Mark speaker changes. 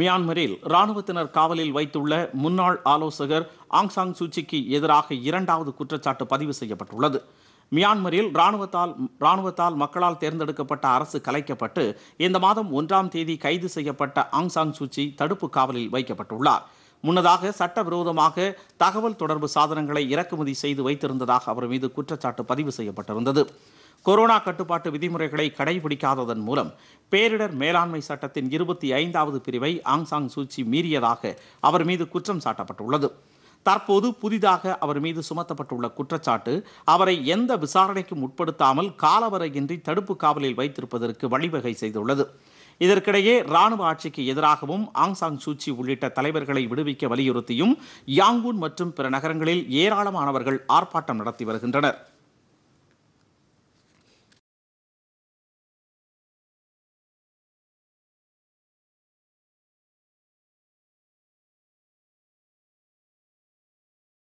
Speaker 1: மியான்மரில் இராணுவத்தினர் காவலில் வைத்துள்ள முன்னாள் ஆலோசகர் ஆங் சாங் சூச்சிக்கு எதிராக இரண்டாவது குற்றச்சாட்டு பதிவு செய்யப்பட்டுள்ளது மியான்மரில் இராணுவத்தால் ராணுவத்தால் மக்களால் தேர்ந்தெடுக்கப்பட்ட அரசு கலைக்கப்பட்டு இந்த மாதம் ஒன்றாம் தேதி கைது செய்யப்பட்ட ஆங் சாங் சூச்சி தடுப்பு காவலில் வைக்கப்பட்டுள்ளார் முன்னதாக சட்டவிரோதமாக தகவல் தொடர்பு சாதனங்களை இறக்குமதி செய்து வைத்திருந்ததாக அவர் மீது குற்றச்சாட்டு பதிவு செய்யப்பட்டிருந்தது கொரோனா கட்டுப்பாட்டு விதிமுறைகளை கடைபிடிக்காததன் மூலம் பேரிடர் மேலாண்மை சட்டத்தின் இருபத்தி ஐந்தாவது பிரிவை ஆங்சாங் சூச்சி மீறியதாக அவர் மீது குற்றம் சாட்டப்பட்டுள்ளது தற்போது புதிதாக அவர் மீது சுமத்தப்பட்டுள்ள குற்றச்சாட்டு அவரை எந்த விசாரணைக்கும் உட்படுத்தாமல் காலவரையின்றி தடுப்பு காவலில் வைத்திருப்பதற்கு வழிவகை செய்துள்ளது இதற்கிடையே ராணுவ ஆட்சிக்கு எதிராகவும் ஆங்சாங் சூச்சி உள்ளிட்ட தலைவர்களை விடுவிக்க வலியுறுத்தியும் யாங்கூன் மற்றும் பிற நகரங்களில் ஏராளமானவர்கள் ஆர்ப்பாட்டம் நடத்தி வருகின்றனர்